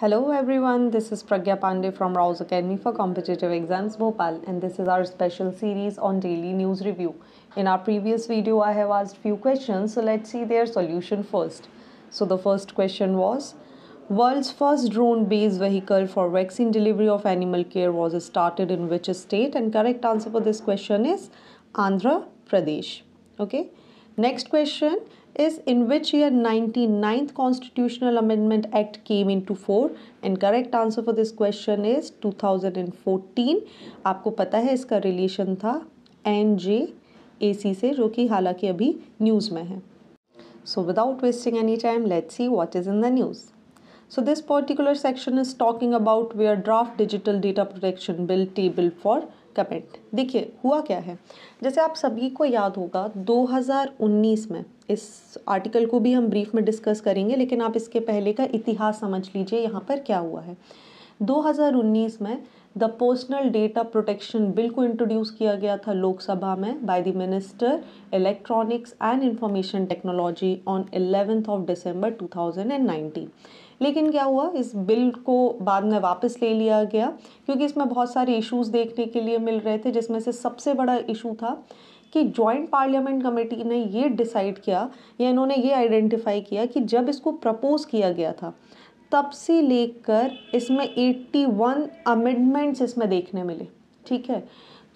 Hello everyone, this is Pragya Pandey from Rouse Academy for Competitive Exams Bhopal and this is our special series on daily news review. In our previous video I have asked few questions so let's see their solution first. So the first question was World's first drone based vehicle for vaccine delivery of animal care was started in which state and correct answer for this question is Andhra Pradesh. Okay. Next question is in which year 99th Constitutional Amendment Act came into force and correct answer for this question is 2014 aapko pata hai iska relation tha nj ac se jo ki जो abhi news mein hai so without wasting any time let's see what is in the news So this particular section is talking about we are draft digital data protection bill table for comment. देखिए हुआ क्या है जैसे आप सभी को याद होगा 2019 में इस आर्टिकल को भी हम ब्रीफ में डिस्कस करेंगे लेकिन आप इसके पहले का इतिहास समझ लीजिए यहाँ पर क्या हुआ है 2019 में the personal data protection bill को इंट्रोड्यूस किया गया था लोकसभा में by the minister electronics and information technology on eleventh of December two लेकिन क्या हुआ इस बिल को बाद में वापस ले लिया गया क्योंकि इसमें बहुत सारे इश्यूज देखने के लिए मिल रहे थे जिसमें से सबसे बड़ा इशू था कि जॉइंट पार्लियामेंट कमेटी ने ये डिसाइड किया या इन्होंने ये आइडेंटिफाई किया कि जब इसको प्रपोज किया गया था तब से लेकर इसमें 81 अमेंडमेंट्स इसमें देखने मिले ठीक है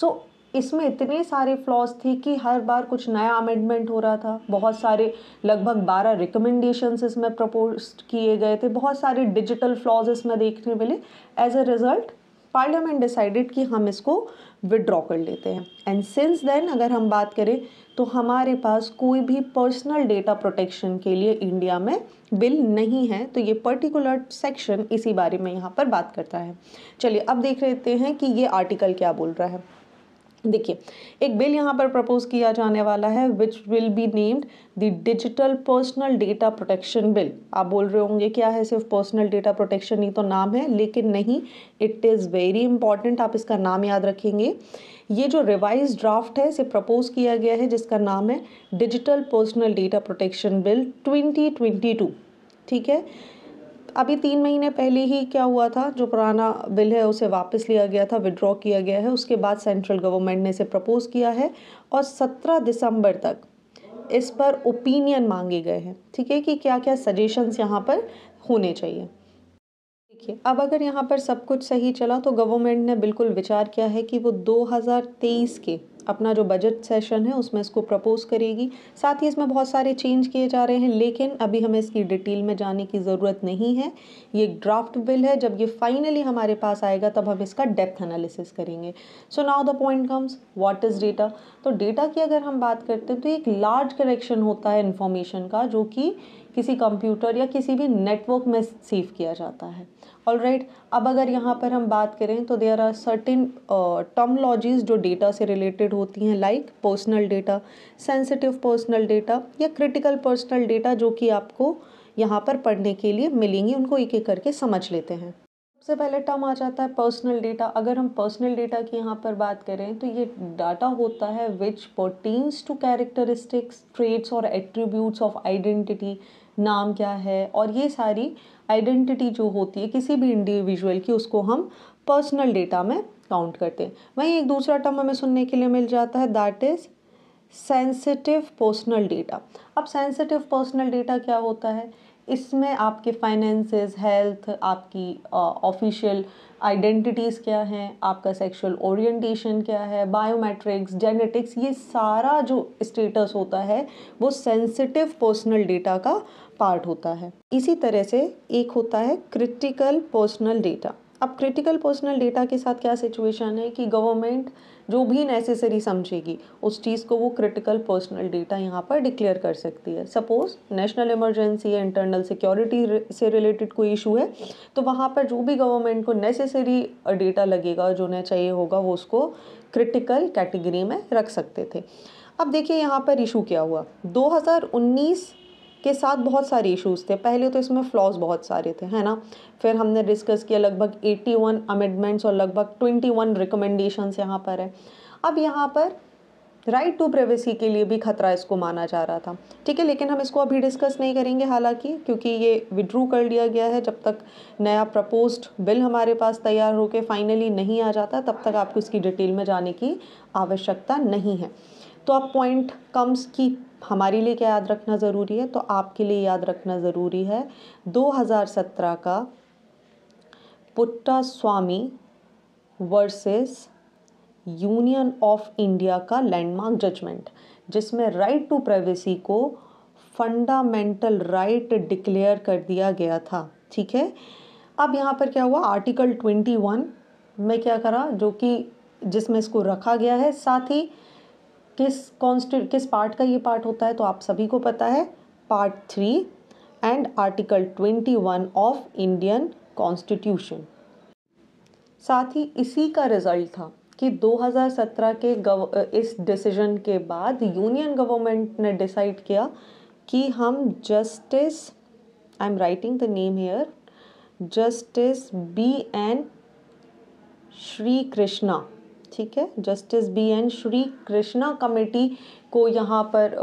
तो इसमें इतने सारे फ्लॉज थे कि हर बार कुछ नया अमेंडमेंट हो रहा था बहुत सारे लगभग बारह रिकमेंडेशंस इसमें प्रपोज किए गए थे बहुत सारे डिजिटल फ्लॉज इसमें देखने मिले as a result parliament decided कि हम इसको विड्रॉ कर लेते हैं एंड सिंस देन अगर हम बात करें तो हमारे पास कोई भी पर्सनल डेटा प्रोटेक्शन के लिए इंडिया में बिल नहीं है तो ये पर्टिकुलर सेक्शन इसी बारे में यहाँ पर बात करता है चलिए अब देख लेते हैं कि ये आर्टिकल क्या बोल रहा है देखिए एक बिल यहाँ पर प्रपोज किया जाने वाला है which will be named the digital personal data protection bill आप बोल रहे होंगे क्या है सिर्फ पर्सनल डेटा प्रोटेक्शन ही तो नाम है लेकिन नहीं इट इज़ वेरी इंपॉर्टेंट आप इसका नाम याद रखेंगे ये जो रिवाइज ड्राफ्ट है इसे प्रपोज किया गया है जिसका नाम है digital personal data protection bill twenty ठीक है अभी तीन महीने पहले ही क्या हुआ था जो पुराना बिल है उसे वापस लिया गया था विड्रॉ किया गया है उसके बाद सेंट्रल गवर्नमेंट ने इसे प्रपोज़ किया है और 17 दिसंबर तक इस पर ओपिनियन मांगे गए हैं ठीक है कि क्या क्या सजेशंस यहाँ पर होने चाहिए देखिए अब अगर यहाँ पर सब कुछ सही चला तो गवर्नमेंट ने बिल्कुल विचार किया है कि वो दो के अपना जो बजट सेशन है उसमें इसको प्रपोज करेगी साथ ही इसमें बहुत सारे चेंज किए जा रहे हैं लेकिन अभी हमें इसकी डिटेल में जाने की ज़रूरत नहीं है ये एक ड्राफ्ट बिल है जब ये फाइनली हमारे पास आएगा तब हम इसका डेप्थ एनालिसिस करेंगे so now the point comes what is data तो डेटा की अगर हम बात करते हैं तो एक लार्ज करेक्शन होता है इन्फॉर्मेशन का जो कि किसी कंप्यूटर या किसी भी नेटवर्क में सेव किया जाता है ऑल राइट अब अगर यहाँ पर हम बात करें तो देर आर सर्टिन टर्मोलॉजीज़ जो डेटा से रिलेटेड होती हैं like personal data sensitive personal data या क्रिटिकल पर्सनल डेटा जो कि आपको यहाँ पर पढ़ने के लिए मिलेंगी उनको एक एक करके समझ लेते हैं सबसे पहले टर्म आ जाता है पर्सनल डेटा अगर हम पर्सनल डेटा की यहाँ पर बात करें तो ये डाटा होता है which pertains to characteristics traits और एट्रीब्यूट्स ऑफ आइडेंटिटी नाम क्या है और ये सारी आइडेंटिटी जो होती है किसी भी इंडिविजुअल की उसको हम पर्सनल डेटा में काउंट करते हैं वहीं एक दूसरा टर्म हमें सुनने के लिए मिल जाता है that is sensitive personal data अब सेंसिटिव पर्सनल डेटा क्या होता है इसमें आपके फाइनेंसेस हेल्थ आपकी ऑफिशियल आइडेंटिटीज़ क्या हैं आपका सेक्सुअल ओरिएंटेशन क्या है बायोमेट्रिक्स जेनेटिक्स ये सारा जो स्टेटस होता है वो सेंसिटिव पर्सनल डेटा का पार्ट होता है इसी तरह से एक होता है क्रिटिकल पर्सनल डेटा अब क्रिटिकल पर्सनल डेटा के साथ क्या सिचुएशन है कि गवर्नमेंट जो भी नेसेसरी समझेगी उस चीज़ को वो क्रिटिकल पर्सनल डेटा यहाँ पर डिक्लेयर कर सकती है सपोज़ नेशनल इमरजेंसी या इंटरनल सिक्योरिटी से रिलेटेड कोई इशू है तो वहाँ पर जो भी गवर्नमेंट को नेसेसरी डेटा लगेगा जो उन्हें चाहिए होगा वो उसको क्रिटिकल कैटेगरी में रख सकते थे अब देखिए यहाँ पर इशू क्या हुआ 2019 के साथ बहुत सारे इश्यूज़ थे पहले तो इसमें फ्लॉज बहुत सारे थे है ना फिर हमने डिस्कस किया लगभग 81 अमेंडमेंट्स और लगभग 21 रिकमेंडेशंस यहाँ पर है अब यहाँ पर राइट टू प्राइवेसी के लिए भी खतरा इसको माना जा रहा था ठीक है लेकिन हम इसको अभी डिस्कस नहीं करेंगे हालांकि क्योंकि ये विड्रू कर लिया गया है जब तक नया प्रपोज्ड बिल हमारे पास तैयार होकर फाइनली नहीं आ जाता तब तक आपको इसकी डिटेल में जाने की आवश्यकता नहीं है तो अब पॉइंट कम्स की हमारे लिए क्या याद रखना ज़रूरी है तो आपके लिए याद रखना ज़रूरी है 2017 का Puttaswamy versus Union of India का लैंडमार्क जजमेंट जिसमें राइट टू प्राइवेसी को फंडामेंटल राइट डिक्लेयर कर दिया गया था ठीक है अब यहाँ पर क्या हुआ आर्टिकल ट्वेंटी वन में क्या करा जो कि जिसमें इसको रखा गया है साथ ही किस कॉन्स्टि किस पार्ट का ये पार्ट होता है तो आप सभी को पता है part three and article twenty one of Indian constitution साथ ही इसी का रिजल्ट था कि 2017 के गव इस डिसीजन के बाद यूनियन गवर्नमेंट ने डिसाइड किया कि हम justice I am writing the name here justice B N Srikrishna ठीक है justice B N Srikrishna committee को यहाँ पर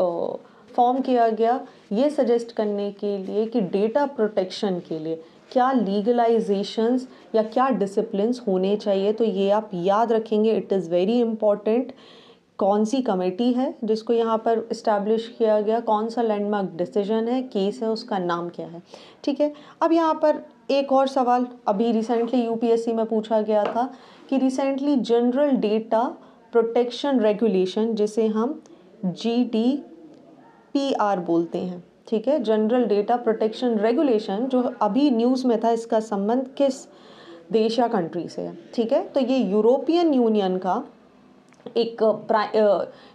फॉर्म किया गया ये सजेस्ट करने के लिए कि डेटा प्रोटेक्शन के लिए क्या लीगलाइजेशंस या क्या डिसिप्लिन होने चाहिए तो ये आप याद रखेंगे इट इज़ वेरी इम्पॉर्टेंट कौन सी कमेटी है जिसको यहाँ पर इस्टेब्लिश किया गया कौन सा लैंडमार्क डिसीजन है केस है उसका नाम क्या है ठीक है अब यहाँ पर एक और सवाल अभी रिसेंटली यूपीएससी में पूछा गया था कि recently general data protection regulation जिसे हम जी डी पी आर बोलते हैं ठीक है जनरल डेटा प्रोटेक्शन रेगुलेशन जो अभी न्यूज़ में था इसका संबंध किस देश या कंट्री से है ठीक है तो ये यूरोपियन यूनियन का एक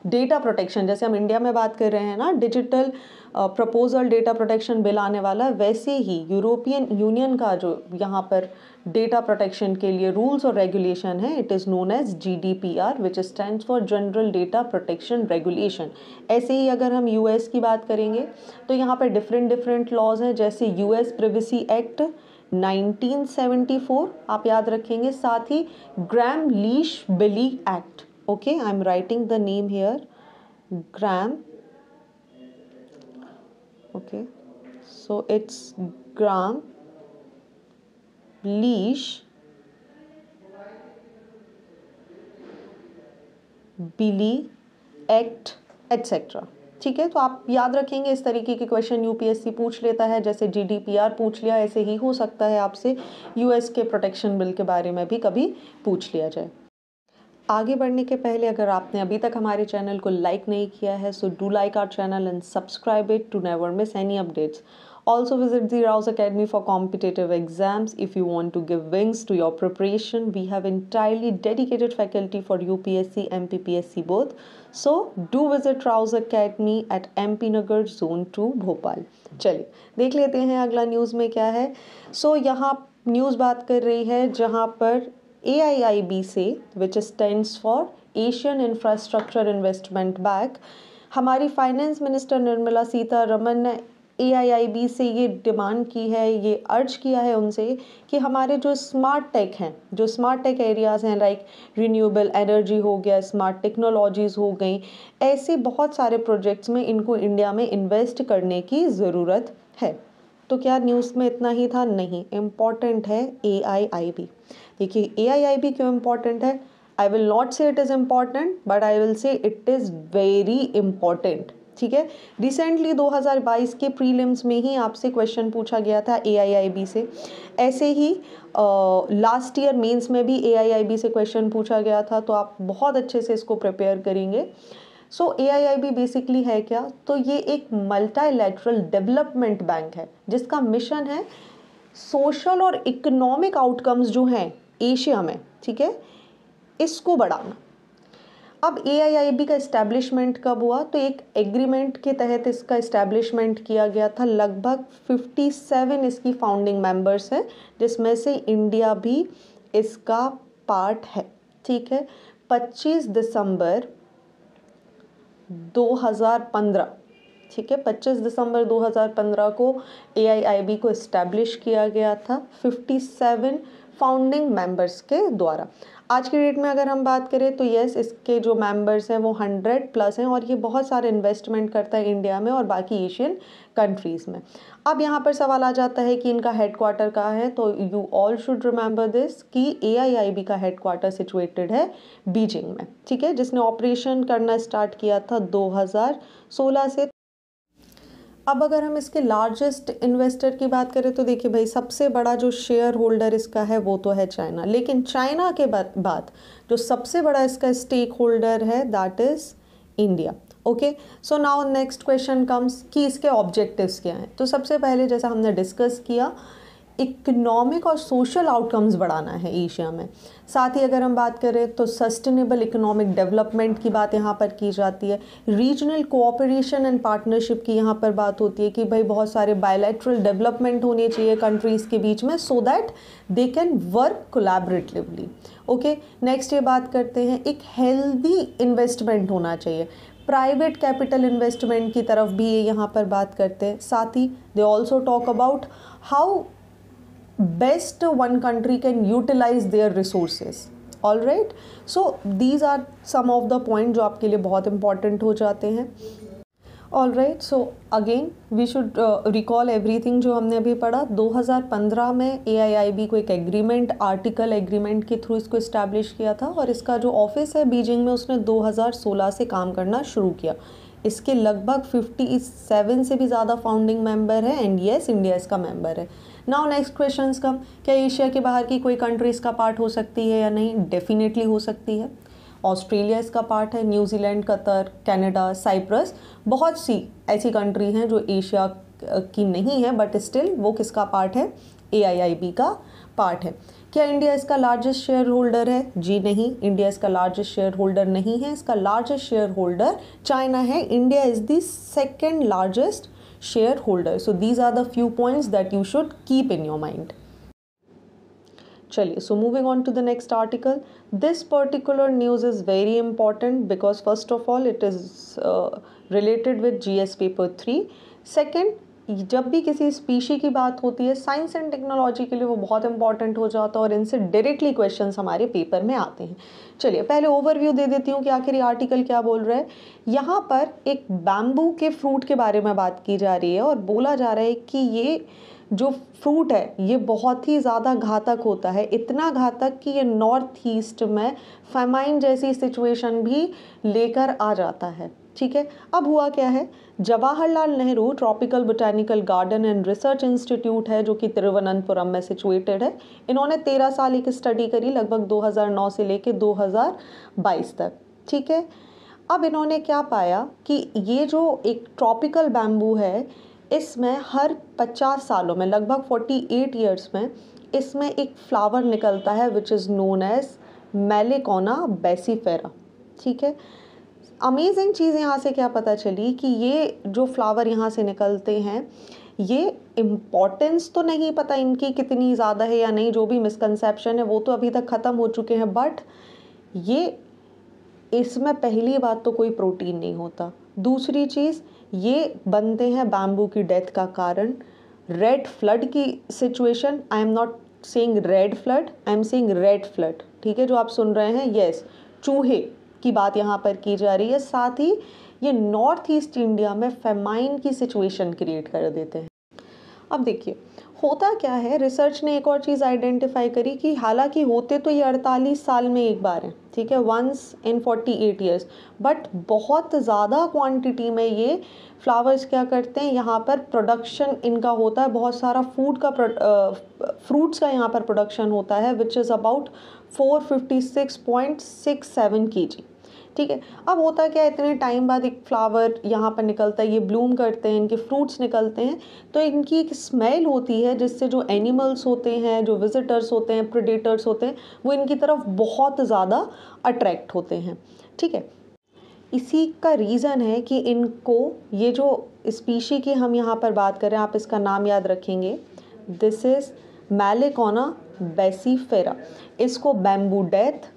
डेटा प्रोटेक्शन जैसे हम इंडिया में बात कर रहे हैं ना digital proposal data protection bill आने वाला वैसे ही यूरोपियन यूनियन का जो यहाँ पर डेटा प्रोटेक्शन के लिए रूल्स और रेगुलेशन है it is known as G D P R which stand for general data protection regulation ऐसे ही अगर हम यू एस की बात करेंगे तो यहाँ पर डिफरेंट डिफरेंट लॉज हैं जैसे यू एस प्रिवेसी एक्ट 1974 आप याद रखेंगे साथ ही Gramm Leach Bliley Act okay I am writing the name here Gramm okay so it's Gramm leash Bliley Act etcetera ठीक है तो आप याद रखेंगे इस तरीके के क्वेश्चन यूपीएससी पूछ लेता है जैसे जीडीपीआर पूछ लिया ऐसे ही हो सकता है आपसे यूएस के प्रोटेक्शन बिल के बारे में भी कभी पूछ लिया जाए आगे बढ़ने के पहले अगर आपने अभी तक हमारे चैनल को लाइक नहीं किया है so do like our channel and subscribe it to never miss any updates Also visit the Rouse Academy for competitive exams. If you want to give wings to your preparation, we have entirely dedicated faculty for UPSC, MPPSC both. So do visit Rouse Academy at MP Nagar Zone 2 Bhopal. चलिए देख लेते हैं अगला news में क्या है सो so, यहाँ news बात कर रही है जहाँ पर ए से which stands for Asian infrastructure investment bank हमारी फाइनेंस मिनिस्टर निर्मला सीतारमन ने ए से ये डिमांड की है ये अर्ज किया है उनसे कि हमारे जो स्मार्ट टेक हैं जो स्मार्ट टेक एरियाज़ हैं लाइक रिन्यूएबल एनर्जी हो गया स्मार्ट टेक्नोलॉजीज़ हो गई ऐसे बहुत सारे प्रोजेक्ट्स में इनको इंडिया में इन्वेस्ट करने की ज़रूरत है तो क्या न्यूज़ में इतना ही था नहीं इम्पॉर्टेंट है ए आई आई बी देखिए ए आई आई बी क्यों इम्पॉर्टेंट है I will not say it is important but I will say it is very important ठीक है रिसेंटली 2022 के प्रीलिम्स में ही आपसे क्वेश्चन पूछा गया था ए से ऐसे ही लास्ट ईयर मेंस में भी ए से क्वेश्चन पूछा गया था तो आप बहुत अच्छे से इसको प्रिपेयर करेंगे सो ए आई आई बी बेसिकली है क्या तो ये एक मल्टीलैटरल डेवलपमेंट बैंक है जिसका मिशन है सोशल और इकोनॉमिक आउटकम्स जो हैं एशिया में ठीक है इसको बढ़ाना अब ए का इस्टेब्लिशमेंट कब हुआ तो एक एग्रीमेंट के तहत इसका इस्टेब्लिशमेंट किया गया था लगभग 57 इसकी फाउंडिंग मेंबर्स हैं जिसमें से इंडिया भी इसका पार्ट है ठीक है 25 दिसंबर 2015 ठीक है 25 दिसंबर 2015 को ए को इस्टेब्लिश किया गया था 57 फाउंडिंग मेंबर्स के द्वारा आज की डेट में अगर हम बात करें तो येस इसके जो मेंबर्स हैं वो हंड्रेड प्लस हैं और ये बहुत सारे इन्वेस्टमेंट करता है इंडिया में और बाकी एशियन कंट्रीज़ में अब यहाँ पर सवाल आ जाता है कि इनका हेड क्वार्टर कहाँ है तो you all should remember this कि ए का हेड क्वार्टर सिचुएटेड है बीजिंग में ठीक है जिसने ऑपरेशन करना स्टार्ट किया था 2016 से अब अगर हम इसके लार्जेस्ट इन्वेस्टर की बात करें तो देखिए भाई सबसे बड़ा जो शेयर होल्डर इसका है वो तो है चाइना लेकिन चाइना के बाद जो सबसे बड़ा इसका स्टेक होल्डर है that is India okay so now next question comes कि इसके ऑब्जेक्टिव्स क्या हैं तो सबसे पहले जैसा हमने डिस्कस किया इकोनॉमिक और सोशल आउटकम्स बढ़ाना है एशिया में साथ ही अगर हम बात करें तो सस्टेनेबल इकोनॉमिक डेवलपमेंट की बात यहाँ पर की जाती है रीजनल कोऑपरेशन एंड पार्टनरशिप की यहाँ पर बात होती है कि भाई बहुत सारे बायोलेट्रल डेवलपमेंट होने चाहिए कंट्रीज़ के बीच में so that they can work collaboratively okay next ये बात करते हैं एक हेल्दी इन्वेस्टमेंट होना चाहिए प्राइवेट कैपिटल इन्वेस्टमेंट की तरफ भी ये यहाँ पर बात करते हैं साथ ही they also talk about how best one country can utilize their resources all right so these are some of the point जो आपके लिए बहुत इंपॉर्टेंट हो जाते हैं all right so again we should recall everything जो हमने अभी पढ़ा 2015 में ए आई आई बी को एक एग्रीमेंट आर्टिकल एग्रीमेंट के थ्रू इसको इस्टेब्लिश किया था और इसका जो ऑफिस है बीजिंग में उसने 2016 से काम करना शुरू किया इसके लगभग 57 से भी ज़्यादा फाउंडिंग मेंबर है एंड येस इंडिया इसका मेंबर है नाउ नेक्स्ट क्वेश्चन का क्या एशिया के बाहर की कोई कंट्री इसका पार्ट हो सकती है या नहीं डेफिनेटली हो सकती है ऑस्ट्रेलिया इसका पार्ट है न्यूजीलैंड कतर कनाडा साइप्रस बहुत सी ऐसी कंट्री हैं जो एशिया की नहीं है बट स्टिल वो किसका पार्ट है ए का पार्ट है क्या इंडिया इसका लार्जेस्ट शेयर होल्डर है जी नहीं इंडिया इसका लार्जेस्ट शेयर होल्डर नहीं है इसका लार्जेस्ट शेयर होल्डर चाइना है India is the second largest shareholder. So these are the few points that you should keep in your mind. So moving on to the next article, this particular news is very important because first of all, it is uh, related with GS paper 3. Second, जब भी किसी species की बात होती है science and technology के लिए वो बहुत इंपॉर्टेंट हो जाता है और इनसे डायरेक्टली क्वेश्चन हमारे पेपर में आते हैं चलिए पहले ओवरव्यू दे देती हूँ कि आखिर ये आर्टिकल क्या बोल रहा है यहाँ पर एक बैम्बू के फ्रूट के बारे में बात की जा रही है और बोला जा रहा है कि ये जो फ्रूट है ये बहुत ही ज़्यादा घातक होता है इतना घातक कि ये नॉर्थ ईस्ट में फेमाइन जैसी सिचुएशन भी लेकर आ जाता है ठीक है अब हुआ क्या है Jawaharlal Nehru tropical botanical garden and research institute है जो कि तिरुवनंतपुरम में सिचुएटेड है इन्होंने तेरह साल एक स्टडी करी लगभग 2009 से लेके 2022 तक ठीक है अब इन्होंने क्या पाया कि ये जो एक ट्रॉपिकल बैम्बू है इसमें हर 50 सालों में लगभग 48 ईयर्स में इसमें एक फ्लावर निकलता है which is known as Melocanna baccifera ठीक है अमेजिंग चीज़ यहाँ से क्या पता चली कि ये जो फ्लावर यहाँ से निकलते हैं ये इम्पॉर्टेंस तो नहीं पता इनकी कितनी ज़्यादा है या नहीं जो भी मिसकनसेप्शन है वो तो अभी तक ख़त्म हो चुके हैं बट ये इसमें पहली बात तो कोई प्रोटीन नहीं होता दूसरी चीज़ ये बनते हैं बैम्बू की डेथ का कारण रेड फ्लड की situation I am not saying red flood I am saying red flood ठीक है जो आप सुन रहे हैं येस yes, चूहे की बात यहाँ पर की जा रही है साथ ही ये नॉर्थ ईस्ट इंडिया में फेमाइन की सिचुएशन क्रिएट कर देते हैं अब देखिए होता क्या है रिसर्च ने एक और चीज़ आइडेंटिफाई करी कि हालांकि होते तो ये अड़तालीस साल में एक बार हैं ठीक है once in forty eight years but बहुत ज़्यादा क्वांटिटी में ये फ्लावर्स क्या करते हैं यहाँ पर प्रोडक्शन इनका होता है बहुत सारा फूड का फ्रूट्स का यहाँ पर प्रोडक्शन होता है which is about four fifty six point six seven K G ठीक है अब होता क्या है इतने टाइम बाद एक फ्लावर यहाँ पर निकलता है ये ब्लूम करते हैं इनके फ्रूट्स निकलते हैं तो इनकी एक स्मेल होती है जिससे जो एनिमल्स होते हैं जो विजिटर्स होते हैं प्रोडेटर्स होते हैं वो इनकी तरफ बहुत ज़्यादा अट्रैक्ट होते हैं ठीक है इसी का रीज़न है कि इनको ये जो स्पीशी की हम यहाँ पर बात करें आप इसका नाम याद रखेंगे दिस इज़ मैलिकोना बेसीफेरा इसको bamboo death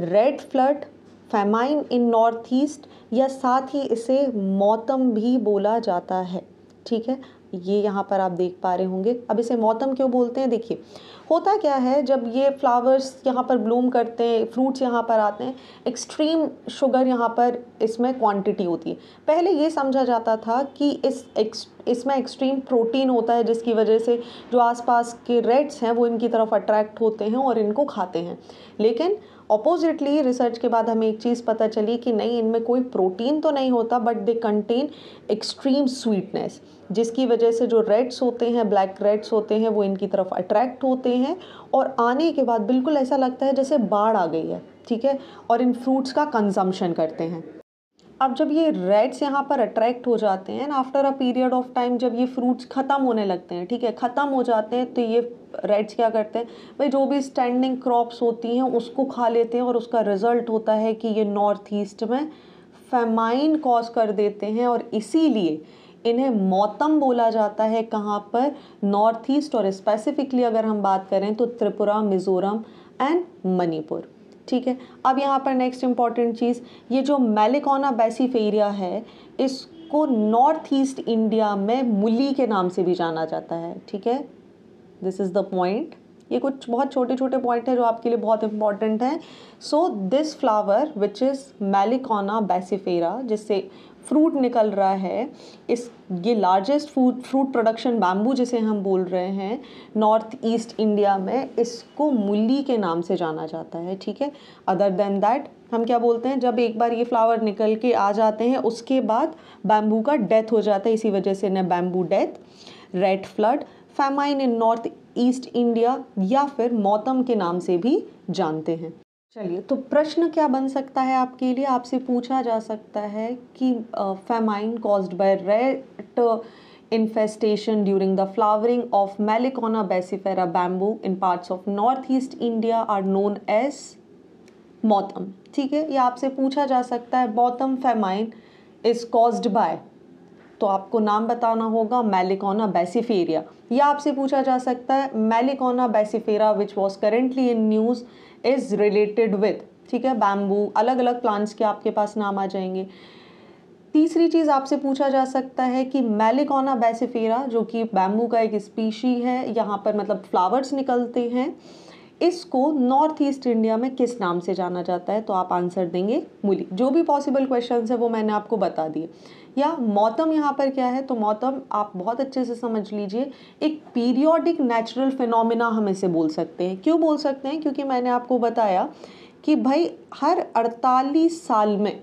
rat flood famine in north east या साथ ही इसे मौतम भी बोला जाता है ठीक है ये यहाँ पर आप देख पा रहे होंगे अब इसे मौतम क्यों बोलते हैं देखिए होता क्या है जब ये फ्लावर्स यहाँ पर ब्लूम करते हैं फ्रूट्स यहाँ पर आते हैं एक्सट्रीम शुगर यहाँ पर इसमें क्वांटिटी होती है पहले ये समझा जाता था कि इस एक्स इसमें एक्सट्रीम प्रोटीन होता है जिसकी वजह से जो आसपास के रेड्स हैं वो इनकी तरफ अट्रैक्ट होते हैं और इनको खाते हैं लेकिन अपोजिटली रिसर्च के बाद हमें एक चीज़ पता चली कि नहीं इनमें कोई प्रोटीन तो नहीं होता but they contain extreme sweetness जिसकी वजह से जो रेड्स होते हैं ब्लैक रेड्स होते हैं वो इनकी तरफ अट्रैक्ट होते हैं और आने के बाद बिल्कुल ऐसा लगता है जैसे बाढ़ आ गई है ठीक है और इन फ्रूट्स का कंजम्पशन करते हैं अब जब ये रेड्स यहाँ पर अट्रैक्ट हो जाते हैं and after a period of time जब ये फ्रूट्स ख़त्म होने लगते हैं ठीक है ख़त्म हो जाते हैं तो ये रेड्स क्या करते हैं भाई जो भी स्टैंडिंग क्रॉप्स होती हैं उसको खा लेते हैं और उसका रिज़ल्ट होता है कि ये नॉर्थ ईस्ट में फेमाइन कॉज कर देते हैं और इसीलिए इन्हें मौतम बोला जाता है कहाँ पर नॉर्थ ईस्ट और स्पेसिफिकली अगर हम बात करें तो त्रिपुरा मिज़ोरम एंड मणिपुर ठीक है अब यहाँ पर नेक्स्ट इंपॉर्टेंट चीज़ ये जो मेलिकोना एरिया है इसको नॉर्थ ईस्ट इंडिया में मुली के नाम से भी जाना जाता है ठीक है दिस इज़ द पॉइंट ये कुछ बहुत छोटे छोटे पॉइंट हैं जो आपके लिए बहुत इंपॉर्टेंट हैं so this flower which is Melocanna baccifera जिससे फ्रूट निकल रहा है इस ये largest food fruit production bamboo जिसे हम बोल रहे हैं नॉर्थ ईस्ट इंडिया में इसको मूली के नाम से जाना जाता है ठीक है अदर देन दैट हम क्या बोलते हैं जब एक बार ये फ्लावर निकल के आ जाते हैं उसके बाद बैम्बू का डेथ हो जाता है इसी वजह से इन्हें bamboo death rat flood famine in north east India या फिर मौतम के नाम से भी जानते हैं चलिए तो प्रश्न क्या बन सकता है आपके लिए आपसे पूछा जा सकता है कि famine caused by rat infestation during the flowering of Melocanna baccifera bamboo in parts of north east India are known as Mautam ठीक है ये आपसे पूछा जा सकता है Mautam famine is caused by तो आपको नाम बताना होगा मैलिकोना बेसिफेरिया या आपसे पूछा जा सकता है Melocanna baccifera which was currently in news is related with ठीक है बैम्बू अलग अलग प्लांट्स के आपके पास नाम आ जाएंगे तीसरी चीज़ आपसे पूछा जा सकता है कि मेलिकोना बेसिफेरा जो कि बैम्बू का एक स्पीशी है यहाँ पर मतलब फ्लावर्स निकलते हैं इसको नॉर्थ ईस्ट इंडिया में किस नाम से जाना जाता है तो आप आंसर देंगे मूली जो भी पॉसिबल क्वेश्चन है वो मैंने आपको बता दिए या मौतम यहाँ पर क्या है तो मौतम आप बहुत अच्छे से समझ लीजिए एक पीरियोडिक नेचुरल फिनोमिना हम इसे बोल सकते हैं क्यों बोल सकते हैं क्योंकि मैंने आपको बताया कि भाई हर 48 साल में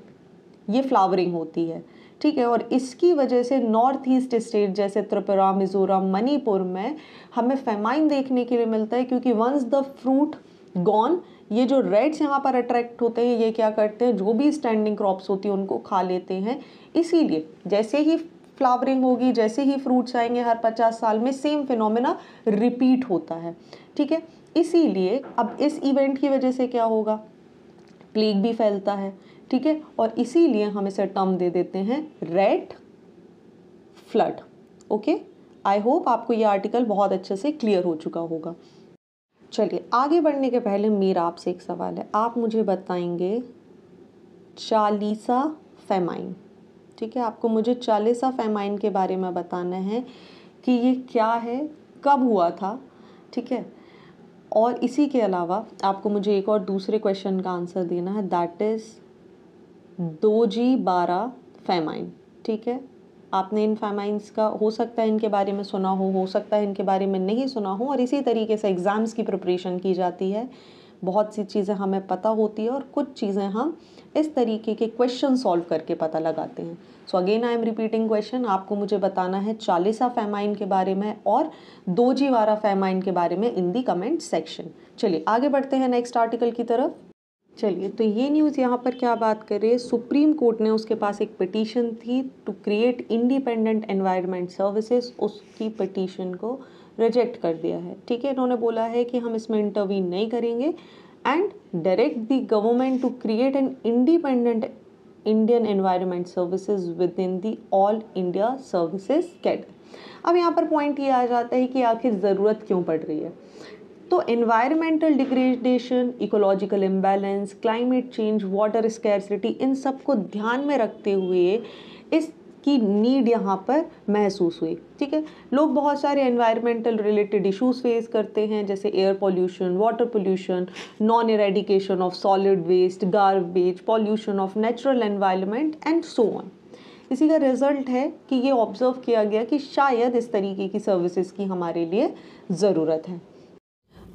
ये फ्लावरिंग होती है ठीक है और इसकी वजह से नॉर्थ ईस्ट स्टेट जैसे त्रिपुरा मिजोरम मणिपुर में हमें फेमाइन देखने के लिए मिलता है क्योंकि वंस द फ्रूट गॉन ये जो रेड्स यहाँ पर अट्रैक्ट होते हैं ये क्या करते हैं जो भी स्टैंडिंग क्रॉप्स होती हैं उनको खा लेते हैं इसीलिए जैसे ही फ्लावरिंग होगी जैसे ही फ्रूट्स आएंगे हर पचास साल में सेम फिनोमिना रिपीट होता है ठीक है इसीलिए अब इस इवेंट की वजह से क्या होगा प्लेग भी फैलता है ठीक है और इसीलिए हम इसे टर्म दे देते हैं rat flood okay I hope आपको ये आर्टिकल बहुत अच्छे से क्लियर हो चुका होगा चलिए आगे बढ़ने के पहले मेरा आपसे एक सवाल है आप मुझे बताएंगे चालीसा फेमाइन ठीक है आपको मुझे चालीसा फेमाइन के बारे में बताना है कि ये क्या है कब हुआ था ठीक है और इसी के अलावा आपको मुझे एक और दूसरे क्वेश्चन का आंसर देना है दैट इज़ दो जी बारह फेमाइन ठीक है आपने इन फेमाइंस का हो सकता है इनके बारे में सुना हो हो सकता है इनके बारे में नहीं सुना हो और इसी तरीके से एग्ज़ाम्स की प्रिपरेशन की जाती है बहुत सी चीज़ें हमें पता होती है और कुछ चीज़ें हम इस तरीके के क्वेश्चन सॉल्व करके पता लगाते हैं so again I am repeating question आपको मुझे बताना है चालीसा फैमाइन के बारे में और दो जीवारा फैमाइन के बारे में इन दी कमेंट सेक्शन चलिए आगे बढ़ते हैं नेक्स्ट आर्टिकल की तरफ चलिए तो ये न्यूज़ यहाँ पर क्या बात करें सुप्रीम कोर्ट ने उसके पास एक पटिशन थी to create independent environment services उसकी पटिशन को रिजेक्ट कर दिया है ठीक है इन्होंने बोला है कि हम इसमें इंटरवीन नहीं करेंगे and direct the government to create an independent Indian environment services within the all India services cat अब यहाँ पर पॉइंट ये आ जाता है कि आखिर ज़रूरत क्यों पड़ रही है तो environmental degradation ecological imbalance climate change water scarcity इन सब को ध्यान में रखते हुए इस की नीड यहाँ पर महसूस हुई ठीक है लोग बहुत सारे इन्वायरमेंटल रिलेटेड इश्यूज फेस करते हैं जैसे air pollution water pollution non eradication of solid waste garbage pollution of natural environment and so on इसी का रिज़ल्ट है कि ये ऑब्ज़र्व किया गया कि शायद इस तरीके की सर्विसेज की हमारे लिए ज़रूरत है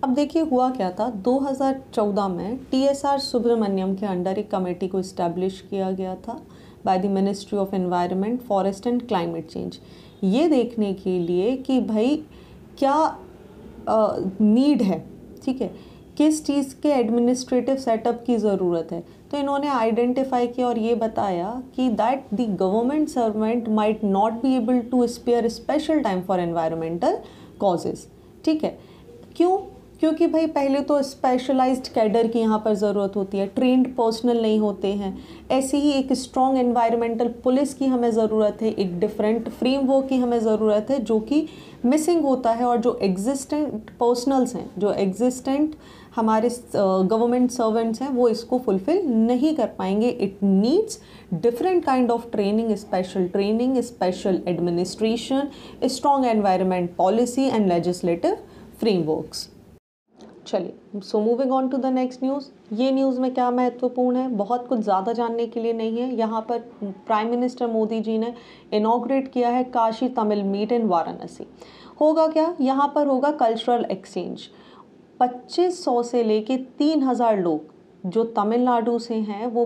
अब देखिए हुआ क्या था 2014 में टीएसआर सुब्रमण्यम के अंडर एक कमेटी को इस्टेब्लिश किया गया था by the ministry of environment forest and climate change ये देखने के लिए कि भाई क्या नीड है ठीक है किस चीज़ के एडमिनिस्ट्रेटिव सेटअप की ज़रूरत है तो इन्होंने आइडेंटिफाई किया और ये बताया कि that the government servant might not be able to spare special time for environmental causes ठीक है क्यों क्योंकि भाई पहले तो स्पेशलाइज्ड कैडर की यहाँ पर ज़रूरत होती है ट्रेंड पर्सनल नहीं होते हैं ऐसे ही एक स्ट्रॉन्ग एनवायरमेंटल पुलिस की हमें ज़रूरत है एक डिफरेंट फ्रेमवर्क की हमें ज़रूरत है जो कि मिसिंग होता है और जो एग्जिस्टेंट पर्सनल्स हैं जो एग्जिस्टेंट हमारे गवर्नमेंट सर्वेंट्स हैं वो इसको फुलफ़िल नहीं कर पाएंगे it needs different kind of training special training special administration strong environment policy and legislative frameworks चलिए so moving on to the next news ये न्यूज़ में क्या महत्वपूर्ण है बहुत कुछ ज़्यादा जानने के लिए नहीं है यहाँ पर प्राइम मिनिस्टर मोदी जी ने इनाग्रेट किया है काशी तमिल मीट इन वाराणसी होगा क्या यहाँ पर होगा कल्चरल एक्सचेंज 2500 से लेके 3000 लोग जो तमिलनाडु से हैं वो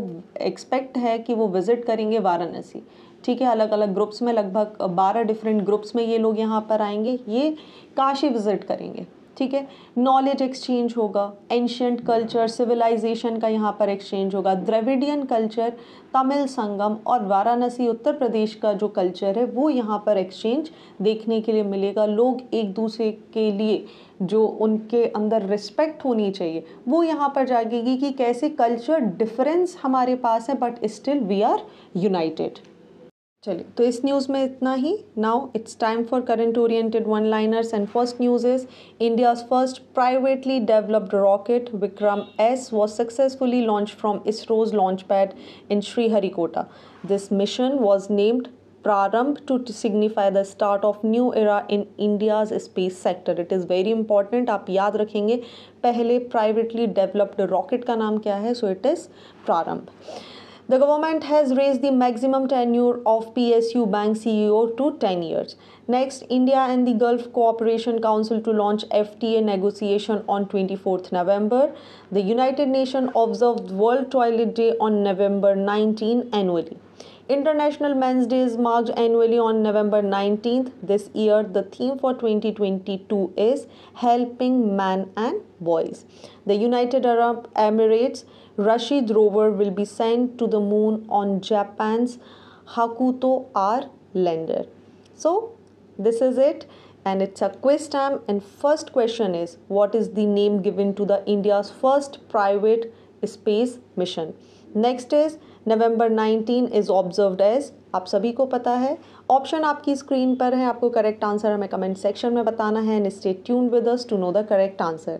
एक्सपेक्ट है कि वो विज़िट करेंगे वाराणसी ठीक है अलग अलग ग्रुप्स में लगभग बारह डिफरेंट ग्रुप्स में ये लोग यहाँ पर आएंगे ये काशी विज़िट करेंगे ठीक है नॉलेज एक्सचेंज होगा एंशियंट कल्चर सिविलाइजेशन का यहाँ पर एक्सचेंज होगा द्रविडियन कल्चर तमिल संगम और वाराणसी उत्तर प्रदेश का जो कल्चर है वो यहाँ पर एक्सचेंज देखने के लिए मिलेगा लोग एक दूसरे के लिए जो उनके अंदर रिस्पेक्ट होनी चाहिए वो यहाँ पर जागेगी कि कैसे कल्चर डिफरेंस हमारे पास है but still we are united चलिए तो इस न्यूज़ में इतना ही now it's time for current oriented one liners and first news is India's first privately developed rocket Vikram S was successfully launch from ISRO's launch pad in Sriharikota this mission was named Prarambh to signify the start of new era in India's space sector it is very important आप याद रखेंगे पहले privately developed rocket का नाम क्या है so it is Prarambh The government has raised the maximum tenure of PSU bank CEO to 10 years. Next, India and the Gulf Cooperation Council to launch FTA negotiation on 24th November. The United Nations observed World Toilet Day on November 19 annually. International Men's Day is marked annually on November 19th. This year, the theme for 2022 is Helping Men and Boys. The United Arab Emirates Rashid rover will be sent to the moon on Japan's Hakuto R lander. So, this is it and it's a quiz time and first question is what is the name given to the India's first private space mission? Next is November 19 is observed as. आप सभी को पता है option आपकी screen पर है आपको correct answer हमें कमेंट सेक्शन में बताना है and stay tune with us to know the correct answer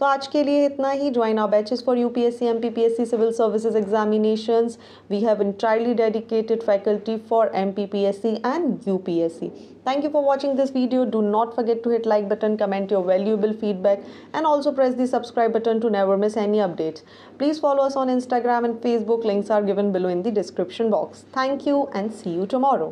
तो आज के लिए इतना ही join our batches for UPSC MPPSC civil services examinations we have entirely dedicated faculty for MPPSC and UPSC. Thank you for watching this video. Do not forget to hit like button, comment your valuable feedback and also press the subscribe button to never miss any updates. Please follow us on Instagram and Facebook. Links are given below in the description box. Thank you and see you tomorrow.